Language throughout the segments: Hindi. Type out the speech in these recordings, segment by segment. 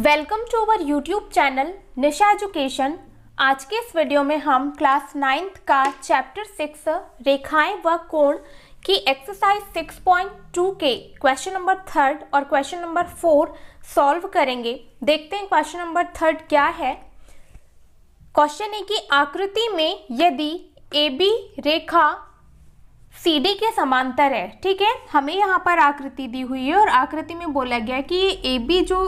welcome to our YouTube channel Nisha education आज के इस वीडियो में हम क्लास नाइन्थ का चैप्टर सिक्स रेखाएं व कोण की एक्सरसाइज सिक्स पॉइंट टू के क्वेश्चन नंबर थर्ड और क्वेश्चन नंबर फोर सॉल्व करेंगे देखते हैं क्वेश्चन नंबर थर्ड क्या है क्वेश्चन है कि आकृति में यदि A B Rekha C D के समांतर है ठीक है हमें यहाँ पर आकृति दी हुई है और आकृति में बोला गया कि ए बी जो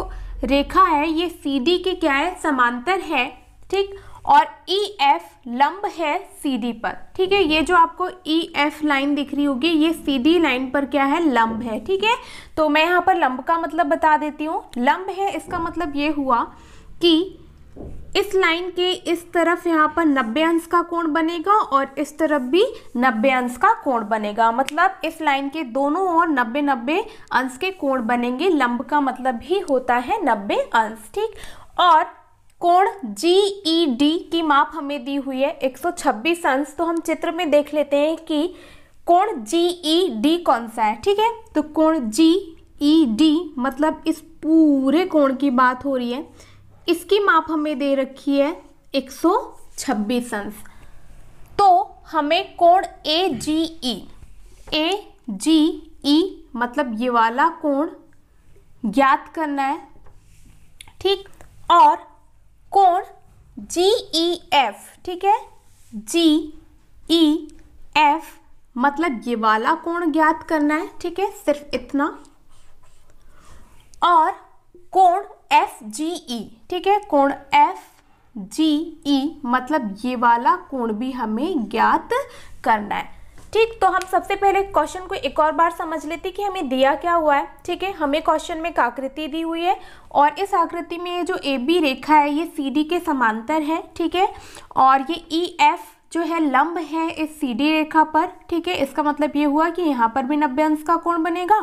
रेखा है ये सी डी के क्या है समांतर है ठीक और ई e, एफ लंब है सी डी पर ठीक है ये जो आपको ई एफ लाइन दिख रही होगी ये सी डी लाइन पर क्या है लंब है ठीक है तो मैं यहाँ पर लंब का मतलब बता देती हूँ लंब है इसका मतलब ये हुआ कि इस लाइन के इस तरफ यहाँ पर नब्बे अंश का कोण बनेगा और इस तरफ भी नब्बे अंश का कोण बनेगा मतलब इस लाइन के दोनों ओर नब्बे नब्बे अंश के कोण बनेंगे लंब का मतलब भी होता है नब्बे अंश ठीक और कोण जी ई डी की माप हमें दी हुई है 126 अंश तो हम चित्र में देख लेते हैं कि कोण जी ई डी कौन सा है ठीक है तो कोण जी ई डी मतलब इस पूरे कोण की बात हो रही है इसकी माप हमें दे रखी है 126 अंश तो हमें कोण ए जी ई ए जी ई मतलब ये वाला कोण ज्ञात करना है ठीक और कोण जी ई एफ ठीक है जी ई एफ मतलब ये वाला कोण ज्ञात करना है ठीक है सिर्फ इतना और कोण एफ जी ई ठीक है कोण एफ जी ई मतलब ये वाला कोण भी हमें ज्ञात करना है ठीक तो हम सबसे पहले क्वेश्चन को एक और बार समझ लेते कि हमें दिया क्या हुआ है ठीक है हमें क्वेश्चन में एक आकृति दी हुई है और इस आकृति में ये जो ए बी रेखा है ये सी डी के समांतर है ठीक है और ये ई e एफ जो है लंब है इस सीधी रेखा पर ठीक है इसका मतलब ये हुआ कि यहाँ पर भी नब्बे अंश का कोण बनेगा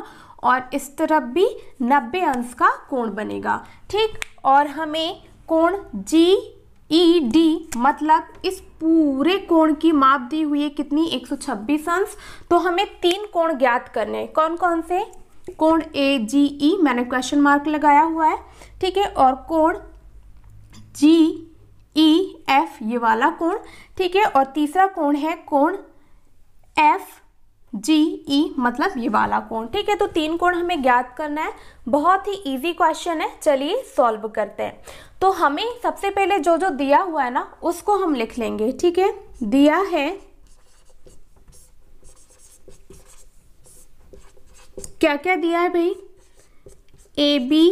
और इस तरफ भी नब्बे अंश का कोण बनेगा ठीक और हमें कोण जी ई डी मतलब इस पूरे कोण की माप दी हुई है कितनी 126 अंश तो हमें तीन कोण ज्ञात करने हैं कौन कौन से कोण ए जी ई मैंने क्वेश्चन मार्क लगाया हुआ है ठीक है और कोण जी ई e, एफ ये वाला कोण ठीक है और तीसरा कोण है कोण एफ जी ई मतलब ये वाला कोण ठीक है तो तीन कोण हमें ज्ञात करना है बहुत ही इजी क्वेश्चन है चलिए सॉल्व करते हैं तो हमें सबसे पहले जो जो दिया हुआ है ना उसको हम लिख लेंगे ठीक है दिया है क्या क्या दिया है भाई ए बी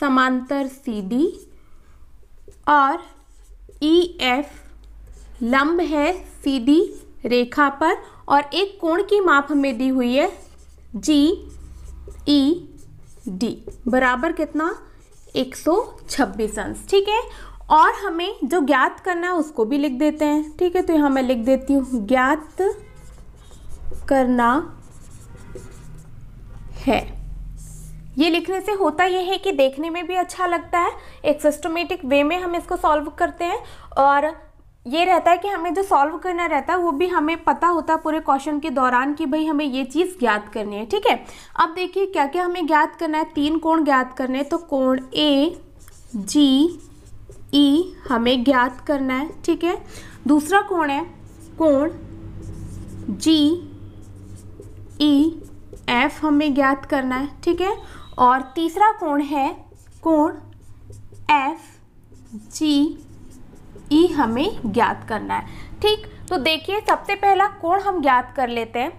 समांतर सी डी और ई e एफ लंब है सीधी रेखा पर और एक कोण की माप हमें दी हुई है जी ई डी बराबर कितना 126 अंश ठीक है और हमें जो ज्ञात करना है उसको भी लिख देते हैं ठीक है तो यहाँ मैं लिख देती हूँ ज्ञात करना है ये लिखने से होता यह है कि देखने में भी अच्छा लगता है एक सिस्टमेटिक वे में हम इसको सॉल्व करते हैं और ये रहता है कि हमें जो सॉल्व करना रहता है वो भी हमें पता होता है पूरे क्वेश्चन के दौरान कि भाई हमें ये चीज़ ज्ञात करनी है ठीक है अब देखिए क्या क्या हमें ज्ञात करना है तीन कोण ज्ञात करने हैं तो कोण ए जी ई हमें ज्ञात करना है ठीक है दूसरा कोण है कोण जी ई एफ हमें ज्ञात करना है ठीक है और तीसरा कोण है कोण एफ जी ई हमें ज्ञात करना है ठीक तो देखिए सबसे पहला कोण हम ज्ञात कर लेते हैं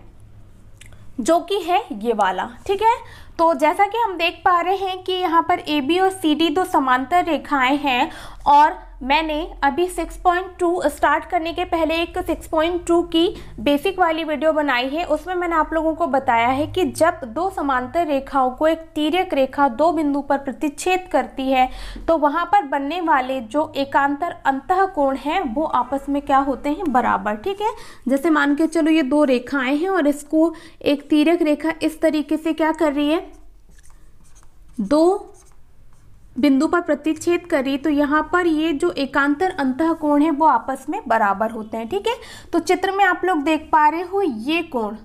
जो कि है ये वाला ठीक है तो जैसा कि हम देख पा रहे हैं कि यहाँ पर ए बी और सी डी दो समांतर रेखाएं हैं और मैंने अभी 6.2 स्टार्ट करने के पहले एक 6.2 की बेसिक वाली वीडियो बनाई है उसमें मैंने आप लोगों को बताया है कि जब दो समांतर रेखाओं को एक तीर्यक रेखा दो बिंदु पर प्रतिच्छेद करती है तो वहाँ पर बनने वाले जो एकांतर अंत कोण हैं वो आपस में क्या होते हैं बराबर ठीक है जैसे मान के चलो ये दो रेखाएँ हैं और इसको एक तीर्यक रेखा इस तरीके से क्या कर रही है दो बिंदु पर प्रतिच्छेद करी तो यहाँ पर ये जो एकांतर अंत कोण है वो आपस में बराबर होते हैं ठीक है तो चित्र में आप लोग देख पा रहे हो ये कोण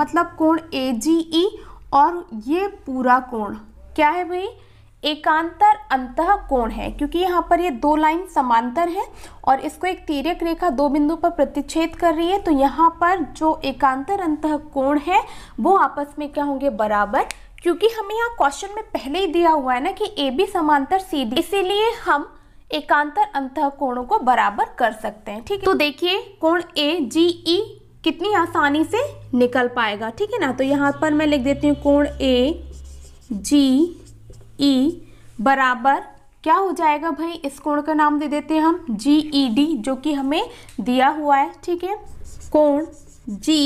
मतलब कोण ए जी ई और ये पूरा कोण क्या है भाई एकांतर अंत कोण है क्योंकि यहाँ पर ये दो लाइन समांतर है और इसको एक तिरक रेखा दो बिंदु पर प्रतिच्छेद कर रही है तो यहाँ पर जो एकांतर अंत कोण है वो आपस में क्या होंगे बराबर क्योंकि हमें यहाँ क्वेश्चन में पहले ही दिया हुआ है ना कि ए बी समांतर सी डी इसीलिए हम एकांतर अंत कोणों को बराबर कर सकते हैं ठीक है तो देखिए कोण ए जी ई कितनी आसानी से निकल पाएगा ठीक है ना तो यहाँ पर मैं लिख देती हूँ कोण ए जी ई बराबर क्या हो जाएगा भाई इस कोण का नाम दे देते हैं हम जी ई डी जो कि हमें दिया हुआ है ठीक है कोण जी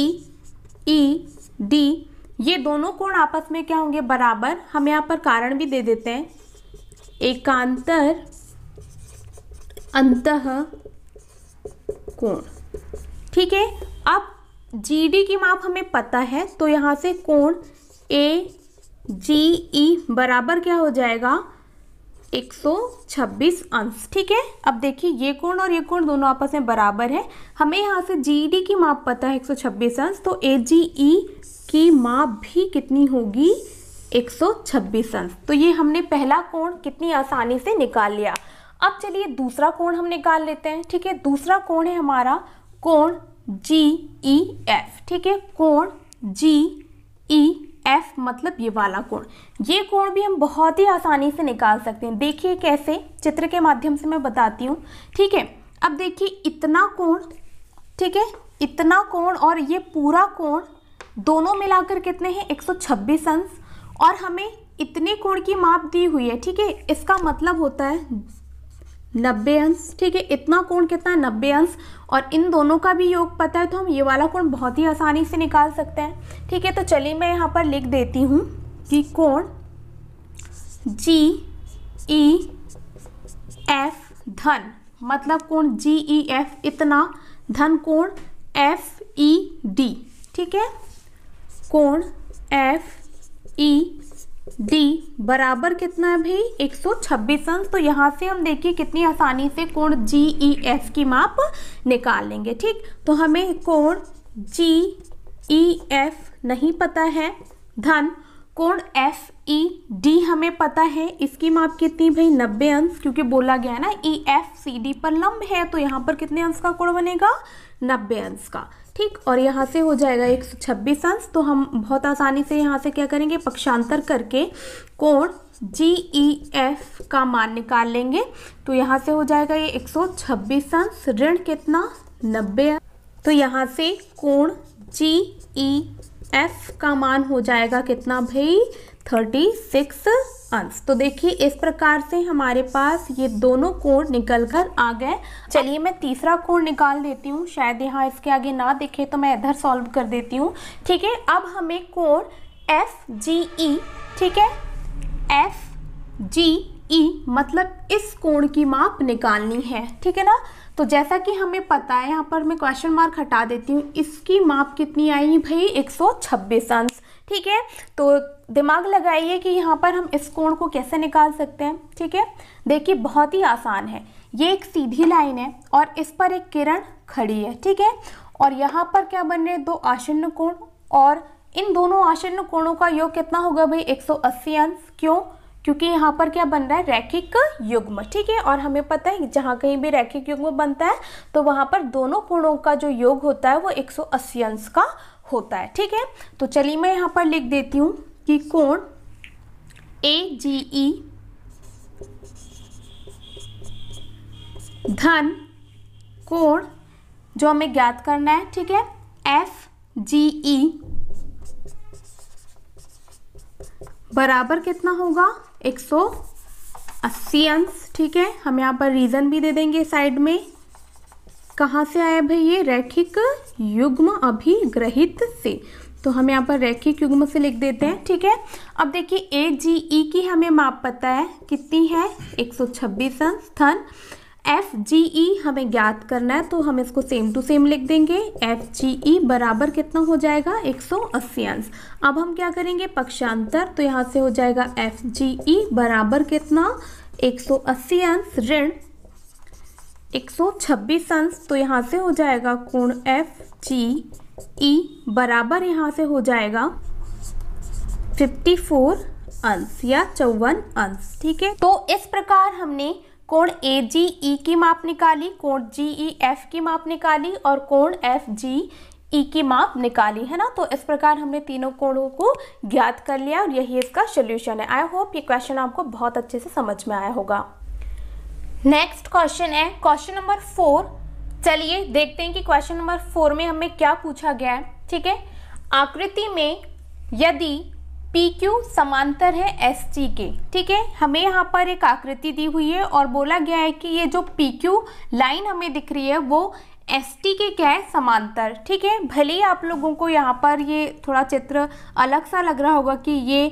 ई डी ये दोनों कोण आपस में क्या होंगे बराबर हम यहाँ पर कारण भी दे देते हैं एकांतर अंत कोण ठीक है अब जी की माप हमें पता है तो यहाँ से कोण ए जी ई बराबर क्या हो जाएगा 126 अंश ठीक है अब देखिए ये कोण और ये कोण दोनों आपस में बराबर है हमें यहाँ से जी डी की माप पता है 126 अंश तो ए जी ई की माप भी कितनी होगी 126 अंश तो ये हमने पहला कोण कितनी आसानी से निकाल लिया अब चलिए दूसरा कोण हम निकाल लेते हैं ठीक है दूसरा कोण है हमारा कोण जी ई एफ ठीक है कोण जी ई एफ मतलब ये वाला कोण ये कोण भी हम बहुत ही आसानी से निकाल सकते हैं देखिए कैसे चित्र के माध्यम से मैं बताती हूँ ठीक है अब देखिए इतना कोण ठीक है इतना कोण और ये पूरा कोण दोनों मिलाकर कितने हैं 126 अंश और हमें इतने कोण की माप दी हुई है ठीक है इसका मतलब होता है नब्बे अंश ठीक है इतना कोण कितना है नब्बे अंश और इन दोनों का भी योग पता है तो हम ये वाला कोण बहुत ही आसानी से निकाल सकते हैं ठीक है तो चलिए मैं यहाँ पर लिख देती हूँ कि कोण जी ई एफ धन मतलब कोण जी ई एफ इतना धन कोण एफ ई डी ठीक है कोण एफ ई डी बराबर कितना है भाई एक सौ छब्बीस अंश तो यहाँ से हम देखिए कितनी आसानी से कोण जी ई एफ की माप निकाल लेंगे ठीक तो हमें कोण जी ई एफ नहीं पता है धन कोण एफ ई डी हमें पता है इसकी माप कितनी भाई नब्बे अंश क्योंकि बोला गया है ना ई एफ सी डी पर लंब है तो यहाँ पर कितने अंश का कोण बनेगा नब्बे अंश का ठीक और यहाँ से हो जाएगा एक सौ छब्बीस अंश तो हम बहुत आसानी से यहाँ से क्या करेंगे पक्षांतर करके कोण जी ई एफ का मान निकाल लेंगे तो यहाँ से हो जाएगा ये एक सौ छब्बीस अंश ऋण कितना नब्बे तो यहाँ से कोण जी ई एफ का मान हो जाएगा कितना भाई थर्टी सिक्स अंश तो देखिए इस प्रकार से हमारे पास ये दोनों कोण निकल कर आ गए चलिए मैं तीसरा कोण निकाल देती हूँ शायद यहाँ इसके आगे ना दिखे तो मैं इधर सॉल्व कर देती हूँ ठीक है अब हमें कोण एफ जी ई ठीक है एफ जी ई मतलब इस कोण की माप निकालनी है ठीक है ना तो जैसा कि हमें पता है यहाँ पर मैं क्वेश्चन मार्क हटा देती हूँ इसकी माप कितनी आई भाई 126 अंश ठीक है तो दिमाग लगाइए कि यहाँ पर हम इस कोण को कैसे निकाल सकते हैं ठीक है देखिए बहुत ही आसान है ये एक सीधी लाइन है और इस पर एक किरण खड़ी है ठीक है और यहाँ पर क्या बन रहे हैं दो आशन्न कोण और इन दोनों आशन्न कोणों का योग कितना होगा भाई 180 अंश क्यों क्योंकि यहाँ पर क्या बन रहा है रैखिक युग्म ठीक है और हमें पता है जहाँ कहीं भी रैखिक युग्म बनता है तो वहाँ पर दोनों कोणों का जो योग होता है वो 180 अंश का होता है ठीक है तो चलिए मैं यहाँ पर लिख देती हूँ कि कोण ए जी ई धन कोण जो हमें ज्ञात करना है ठीक है एफ जी ई बराबर कितना होगा 180 अंश ठीक है हम यहाँ पर रीजन भी दे देंगे साइड में कहाँ से आया भाई ये रैखिक युग्म अभिग्रहित से तो हम यहाँ पर रैखिक युग्म से लिख देते हैं ठीक है अब देखिए ए जी ई की हमें माप पता है कितनी है 126 संस्थान एफ जी ई हमें ज्ञात करना है तो हम इसको सेम टू सेम लिख देंगे एफ जी ई बराबर कितना हो जाएगा एक सौ अस्सी अंश अब हम क्या करेंगे पक्षांतर तो यहाँ से हो जाएगा एफ जी ई बराबर कितना एक सौ अस्सी अंश ऋण 126 अंश तो यहाँ से हो जाएगा कोण एफ जी ई बराबर यहाँ से हो जाएगा 54 अंश या चौवन अंश ठीक है तो इस प्रकार हमने कोण ए जी ई की माप निकाली कोण जी ई एफ की माप निकाली और कोण एफ जी ई की माप निकाली है ना तो इस प्रकार हमने तीनों कोणों को ज्ञात कर लिया और यही इसका सोल्यूशन है आई होप ये क्वेश्चन आपको बहुत अच्छे से समझ में आया होगा नेक्स्ट क्वेश्चन है क्वेश्चन नंबर फोर चलिए देखते हैं कि क्वेश्चन नंबर फोर में हमें क्या पूछा गया है ठीक है आकृति में यदि पी क्यू समांतर है एस टी के ठीक है हमें यहाँ पर एक आकृति दी हुई है और बोला गया है कि ये जो पी क्यू लाइन हमें दिख रही है वो एस टी के क्या है समांतर ठीक है भले ही आप लोगों को यहाँ पर ये थोड़ा चित्र अलग सा लग रहा होगा कि ये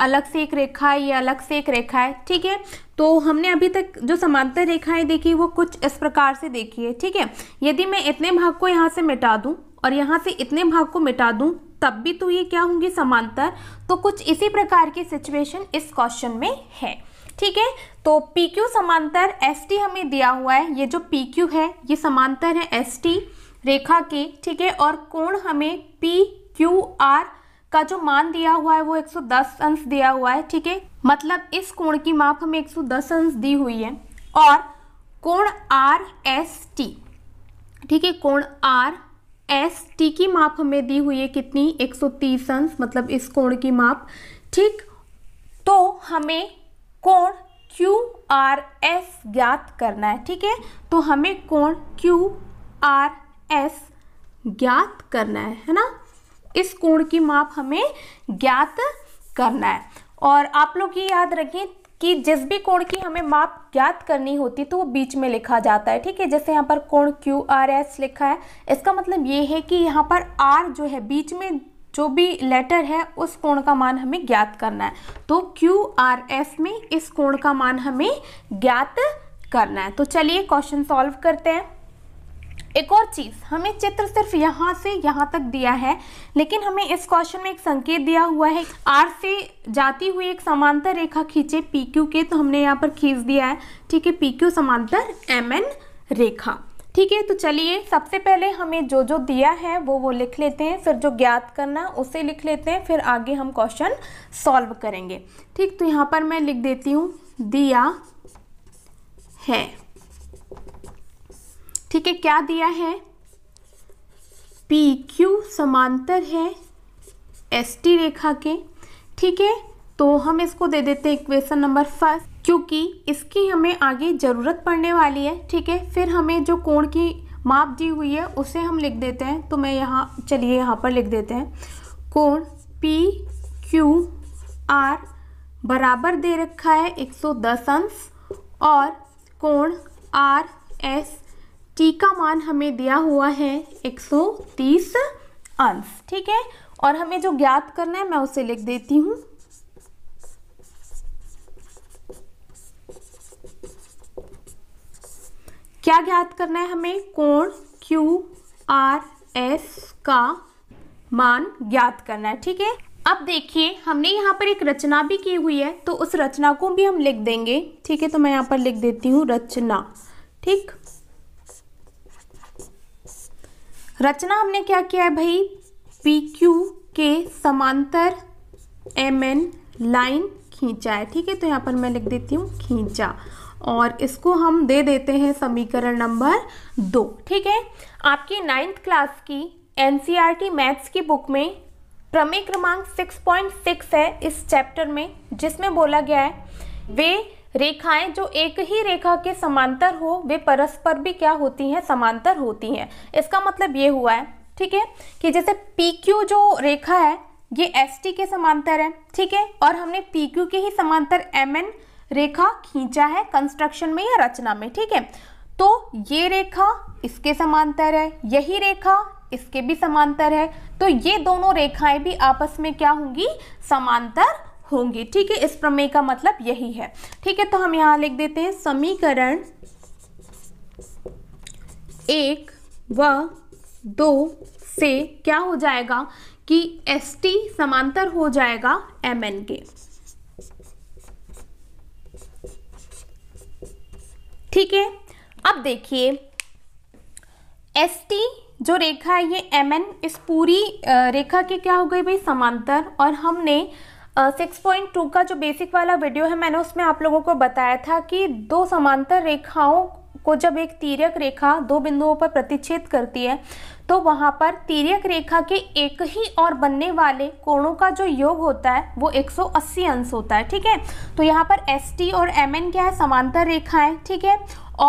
अलग से एक रेखा है ये अलग से एक रेखा है ठीक है तो हमने अभी तक जो समांतर रेखाएं देखी वो कुछ इस प्रकार से देखी है ठीक है यदि मैं इतने भाग को यहाँ से मिटा दूँ और यहाँ से इतने भाग को मिटा दूँ तब भी तो ये क्या होंगी समांतर तो कुछ इसी प्रकार की सिचुएशन इस क्वेश्चन में है ठीक है तो पी क्यू समांतर एस टी हमें दिया हुआ है ये जो पी क्यू है ये समांतर है एस टी रेखा के ठीक है और कोण हमें पी क्यू आर का जो मान दिया हुआ है वो 110 अंश दिया हुआ है ठीक है मतलब इस कोण की माप हमें 110 अंश दी हुई है और कोण आर एस टी ठीक है कोण आर एस टी की माप हमें दी हुई है कितनी 130 अंश मतलब इस कोण की माप ठीक तो हमें कोण क्यू आर एस ज्ञात करना है ठीक है तो हमें कोण क्यू आर एस ज्ञात करना है है ना इस कोण की माप हमें ज्ञात करना है और आप लोग ये याद रखें कि जिस भी कोण की हमें माप ज्ञात करनी होती तो वो बीच में लिखा जाता है ठीक है जैसे यहाँ पर कोण क्यू आर एस लिखा है इसका मतलब ये है कि यहाँ पर आर जो है बीच में जो भी लेटर है उस कोण का मान हमें ज्ञात करना है तो क्यू आर एस में इस कोण का मान हमें ज्ञात करना है तो चलिए क्वेश्चन सॉल्व करते हैं एक और चीज़ हमें चित्र सिर्फ यहाँ से यहाँ तक दिया है लेकिन हमें इस क्वेश्चन में एक संकेत दिया हुआ है आर से जाती हुई एक समांतर रेखा खींचे पी क्यू के तो हमने यहाँ पर खींच दिया है ठीक है पी क्यू समांतर एम एन रेखा ठीक है तो चलिए सबसे पहले हमें जो जो दिया है वो वो लिख लेते हैं फिर जो ज्ञात करना उसे लिख लेते हैं फिर आगे हम क्वेश्चन सॉल्व करेंगे ठीक तो यहाँ पर मैं लिख देती हूँ दिया है ठीक है क्या दिया है पी क्यू समांतर है एस टी रेखा के ठीक है तो हम इसको दे देते हैं इक्वेशन नंबर फर्स्ट क्योंकि इसकी हमें आगे ज़रूरत पड़ने वाली है ठीक है फिर हमें जो कोण की माप दी हुई है उसे हम लिख देते हैं तो मैं यहाँ चलिए यहाँ पर लिख देते हैं कोण पी क्यू आर बराबर दे रखा है 110 अंश और कोण आर एस टी का मान हमें दिया हुआ है 130 अंश ठीक है और हमें जो ज्ञात करना है मैं उसे लिख देती हूँ क्या ज्ञात करना है हमें कोण क्यू आर एस का मान ज्ञात करना है ठीक है अब देखिए हमने यहाँ पर एक रचना भी की हुई है तो उस रचना को भी हम लिख देंगे ठीक है तो मैं यहाँ पर लिख देती हूँ रचना ठीक रचना हमने क्या किया है भाई पी क्यू के समांतर एम एन लाइन खींचा है ठीक है तो यहाँ पर मैं लिख देती हूँ खींचा और इसको हम दे देते हैं समीकरण नंबर दो ठीक है आपकी नाइन्थ क्लास की एन मैथ्स e की बुक में प्रमेय क्रमांक 6.6 है इस चैप्टर में जिसमें बोला गया है वे रेखाएं जो एक ही रेखा के समांतर हो वे परस्पर भी क्या होती हैं समांतर होती हैं इसका मतलब ये हुआ है ठीक है कि जैसे पी क्यू जो रेखा है ये एस टी के समांतर है ठीक है और हमने पी क्यू के ही समांतर एम एन रेखा खींचा है कंस्ट्रक्शन में या रचना में ठीक है तो ये रेखा इसके समांतर है यही रेखा इसके भी समांतर है तो ये दोनों रेखाएं भी आपस में क्या होंगी समांतर होंगे ठीक है इस प्रमेय का मतलब यही है ठीक है तो हम यहां लिख देते हैं समीकरण एक व दो से क्या हो जाएगा कि एस टी समांतर हो जाएगा एम एन के ठीक है अब देखिए एस टी जो रेखा है ये एम एन इस पूरी रेखा के क्या हो गई भाई समांतर और हमने सिक्स पॉइंट टू का जो बेसिक वाला वीडियो है मैंने उसमें आप लोगों को बताया था कि दो समांतर रेखाओं को जब एक तीर्यक रेखा दो बिंदुओं पर प्रतिच्छेद करती है तो वहाँ पर तीर्यक रेखा के एक ही और बनने वाले कोणों का जो योग होता है वो 180 अंश होता है ठीक है तो यहाँ पर एस टी और एम एन क्या है समांतर रेखाएं ठीक है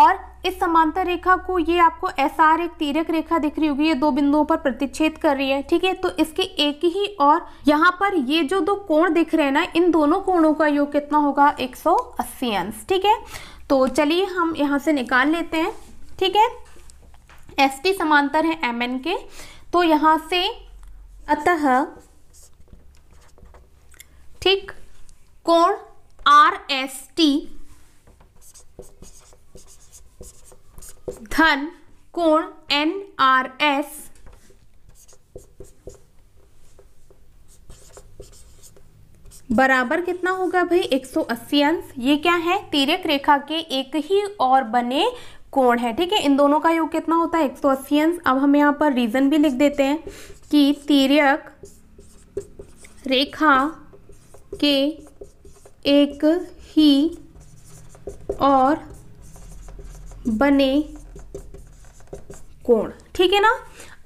और इस समांतर रेखा को ये आपको एस आर एक तीरक रेखा दिख रही होगी ये दो बिंदुओं पर प्रतिच्छेद कर रही है ठीक है तो इसके एक ही और यहाँ पर ये जो दो कोण दिख रहे हैं ना इन दोनों कोणों का योग कितना होगा 180 सौ अंश ठीक है तो चलिए हम यहाँ से निकाल लेते हैं ठीक है एस टी समांतर है एम एन के तो यहाँ से अतः ठीक कोण आर एस टी धन कोण एन आर एस बराबर कितना होगा भाई 180 अंश ये क्या है तीरक रेखा के एक ही और बने कोण है ठीक है इन दोनों का योग कितना होता है 180 अंश अब हम यहाँ पर रीजन भी लिख देते हैं कि तीरक रेखा के एक ही और बने कोण ठीक है ना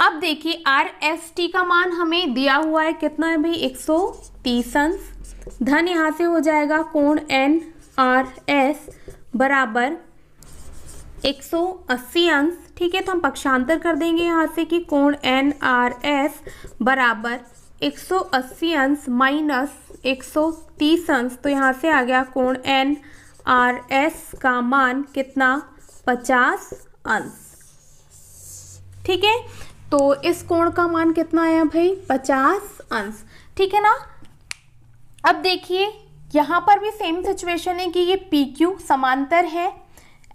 अब देखिए आर एस टी का मान हमें दिया हुआ है कितना है भाई एक सौ तीस अंश धन यहाँ से हो जाएगा कोण एन आर एस बराबर 180 अंश ठीक है तो हम पक्षांतर कर देंगे यहाँ से कि कोण एन आर एस बराबर 180 अंश माइनस 130 अंश तो यहाँ से आ गया कोण एन आर एस का मान कितना 50 अंश ठीक है तो इस कोण का मान कितना आया भाई पचास अंश ठीक है ना अब देखिए यहां पर भी सेम सिचुएशन है कि ये पी क्यू समांतर है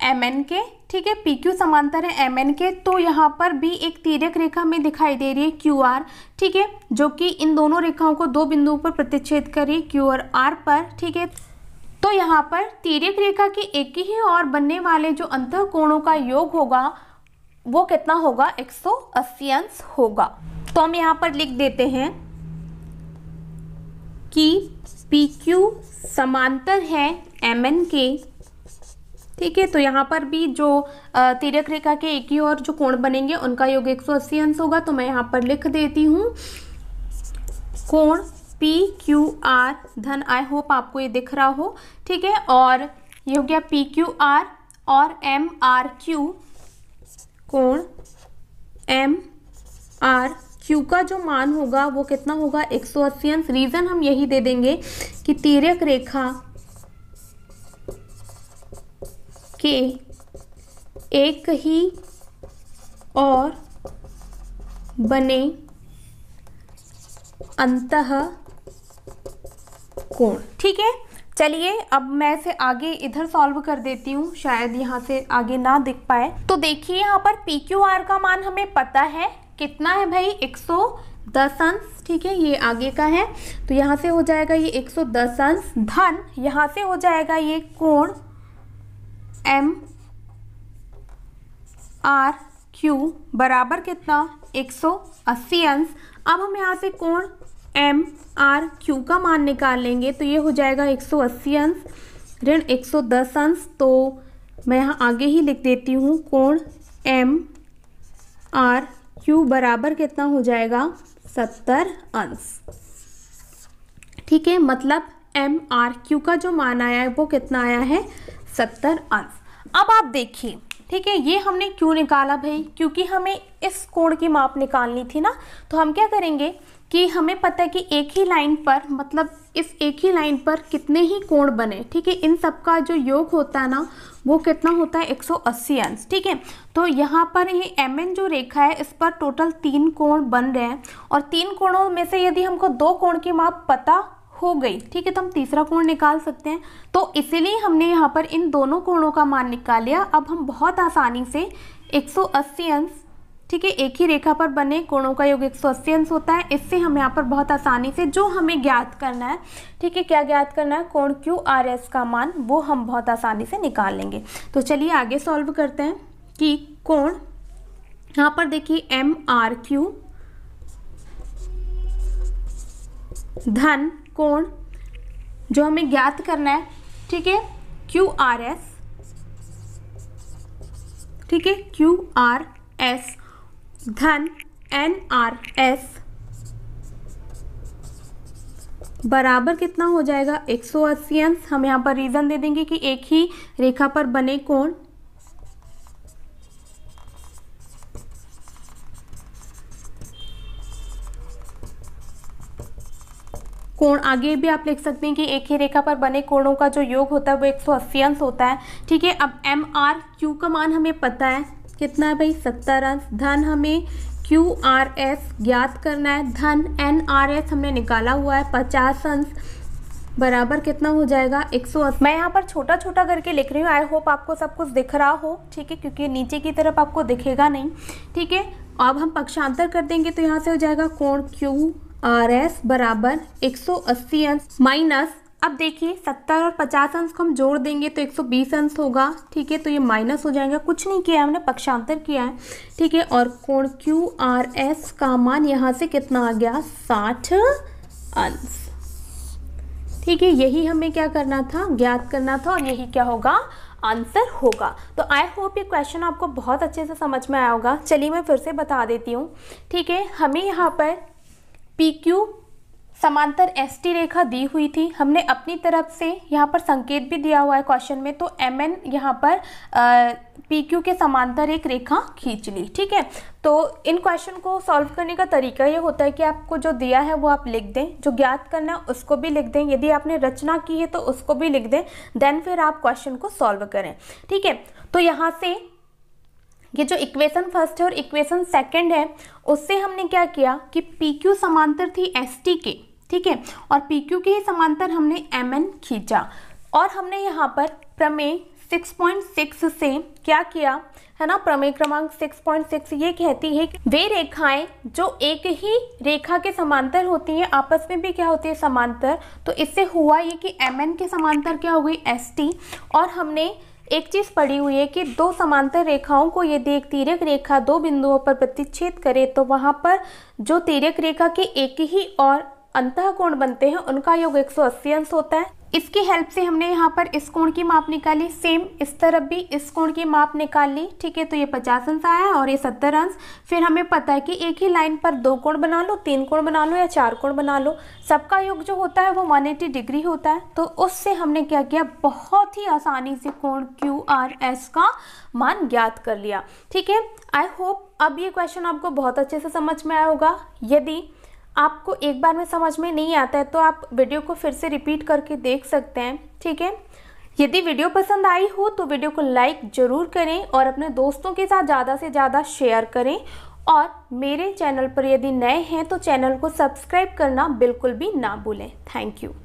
एम एन के ठीक है पी क्यू समांतर है एम एन के तो यहाँ पर भी एक तीरक रेखा में दिखाई दे रही है क्यू आर ठीक है जो कि इन दोनों रेखाओं को दो बिंदुओं पर प्रतिच्छेद कर रही है क्यू और आर पर ठीक है तो यहाँ पर तीरक रेखा के एक ही और बनने वाले जो अंत कोणों का योग होगा वो कितना होगा 180 सौ अंश होगा तो हम यहाँ पर लिख देते हैं कि पी क्यू समांतर है एम एन के ठीक है तो यहाँ पर भी जो तिरक रेखा के एक ही और जो कोण बनेंगे उनका योग 180 अंश होगा तो मैं यहाँ पर लिख देती हूँ कोण पी क्यू आर धन आई होप आपको ये दिख रहा हो ठीक है और ये हो गया पी क्यू आर और एम आर क्यू कोण एम आर क्यू का जो मान होगा वो कितना होगा एक सौ अस्सी अंश रीजन हम यही दे देंगे कि तिरक रेखा के एक ही और बने अंत कोण ठीक है चलिए अब मैं इसे आगे इधर सॉल्व कर देती हूँ शायद यहाँ से आगे ना दिख पाए तो देखिए यहाँ पर पी क्यू आर का मान हमें पता है कितना है भाई एक सौ दस अंश ठीक है ये आगे का है तो यहाँ से हो जाएगा ये एक सौ दस अंश धन यहाँ से हो जाएगा ये कोण एम आर क्यू बराबर कितना 180 अंश अब हम यहाँ से कोण एम आर क्यू का मान निकाल लेंगे तो ये हो जाएगा 180 अंश ऋण 110 अंश तो मैं यहाँ आगे ही लिख देती हूँ कोण एम आर क्यू बराबर कितना हो जाएगा 70 अंश ठीक है मतलब एम आर क्यू का जो मान आया है वो कितना आया है 70 अंश अब आप देखिए ठीक है ये हमने क्यों निकाला भाई क्योंकि हमें इस कोण की माप निकालनी थी ना तो हम क्या करेंगे कि हमें पता है कि एक ही लाइन पर मतलब इस एक ही लाइन पर कितने ही कोण बने ठीक है इन सब का जो योग होता है ना वो कितना होता है 180 सौ अंश ठीक है तो यहाँ पर ये एम एन जो रेखा है इस पर टोटल तीन कोण बन रहे हैं और तीन कोणों में से यदि हमको दो कोण की माप पता हो गई ठीक है तो हम तीसरा कोण निकाल सकते हैं तो इसीलिए हमने यहाँ पर इन दोनों कोणों का मान निकाल लिया अब हम बहुत आसानी से 180 अंश ठीक है एक ही रेखा पर बने कोणों का योग अस्सी अंश होता है इससे हम यहाँ पर बहुत आसानी से जो हमें ज्ञात करना है ठीक है क्या ज्ञात करना है कोण क्यू आर एस का मान वो हम बहुत आसानी से निकाल लेंगे तो चलिए आगे सॉल्व करते हैं कि कोण यहाँ पर देखिए एम आर क्यू धन कोण जो हमें ज्ञात करना है ठीक है क्यू आर एस ठीक है क्यू आर एस धन एन आर एस बराबर कितना हो जाएगा 180 सौ अस्सी अंश हम यहाँ पर रीजन दे देंगे कि एक ही रेखा पर बने कोण कोण आगे भी आप लिख सकते हैं कि एक ही रेखा पर बने कोणों का जो योग होता है वो एक सौ अंश होता है ठीक है अब एम आर क्यू का मान हमें पता है कितना है भाई सत्तर अंश धन हमें क्यू आर एस ज्ञात करना है धन एन आर एस हमने निकाला हुआ है पचास अंश बराबर कितना हो जाएगा एक सौ मैं यहाँ पर छोटा छोटा करके लिख रही हूँ आई होप आपको सब कुछ दिख रहा हो ठीक है क्योंकि नीचे की तरफ आपको दिखेगा नहीं ठीक है अब हम पक्षांतर कर देंगे तो यहाँ से हो जाएगा कोण क्यू आर एस बराबर एक सौ अस्सी अंश माइनस अब देखिए सत्तर और पचास अंश को हम जोड़ देंगे तो एक सौ बीस अंश होगा ठीक है तो ये माइनस हो जाएगा कुछ नहीं किया हमने पक्षांतर किया है ठीक है और कोण क्यू आर एस का मान यहाँ से कितना आ गया साठ अंश ठीक है यही हमें क्या करना था ज्ञात करना था और यही क्या होगा आंसर होगा तो आई होप ये क्वेश्चन आपको बहुत अच्छे से समझ में आया होगा चलिए मैं फिर से बता देती हूँ ठीक है हमें यहाँ पर पी क्यू समांतर एस टी रेखा दी हुई थी हमने अपनी तरफ से यहाँ पर संकेत भी दिया हुआ है क्वेश्चन में तो एम एन यहाँ पर पी क्यू के समांतर एक रेखा खींच ली ठीक है तो इन क्वेश्चन को सॉल्व करने का तरीका ये होता है कि आपको जो दिया है वो आप लिख दें जो ज्ञात करना है उसको भी लिख दें यदि आपने रचना की है तो उसको भी लिख दें देन फिर आप क्वेश्चन को सॉल्व करें ठीक है तो यहाँ से ये जो इक्वेशन फर्स्ट है और इक्वेशन सेकंड है उससे हमने क्या किया कि पी क्यू समांतर थी एस टी के ठीक है और पी क्यू के ही समांतर हमने एम एन खींचा और हमने यहाँ पर प्रमेय 6.6 से क्या किया है ना प्रमेय क्रमांक 6.6 ये कहती है कि वे रेखाएं जो एक ही रेखा के समांतर होती हैं आपस में भी क्या होती है समांतर तो इससे हुआ ये कि एम के समांतर क्या हो गई एस और हमने एक चीज पड़ी हुई है कि दो समांतर रेखाओं को यदि एक तीरक रेखा दो बिंदुओं पर प्रतिच्छेद करे तो वहां पर जो तिरक रेखा के एक ही और अंतः कोण बनते हैं उनका योग 180 अंश होता है इसकी हेल्प से हमने यहाँ पर इस कोण की माप निकाली सेम इस तरफ भी इस कोण की माप निकाल ली ठीक है तो ये पचास अंश आया और ये सत्तर अंश फिर हमें पता है कि एक ही लाइन पर दो कोण बना लो तीन कोण बना लो या चार कोण बना लो सबका योग जो होता है वो वन एटी डिग्री होता है तो उससे हमने क्या किया बहुत ही आसानी से कोण क्यू आर एस का मान ज्ञात कर लिया ठीक है आई होप अब ये क्वेश्चन आपको बहुत अच्छे से समझ में आया होगा यदि आपको एक बार में समझ में नहीं आता है तो आप वीडियो को फिर से रिपीट करके देख सकते हैं ठीक है यदि वीडियो पसंद आई हो तो वीडियो को लाइक ज़रूर करें और अपने दोस्तों के साथ ज़्यादा से ज़्यादा शेयर करें और मेरे चैनल पर यदि नए हैं तो चैनल को सब्सक्राइब करना बिल्कुल भी ना भूलें थैंक यू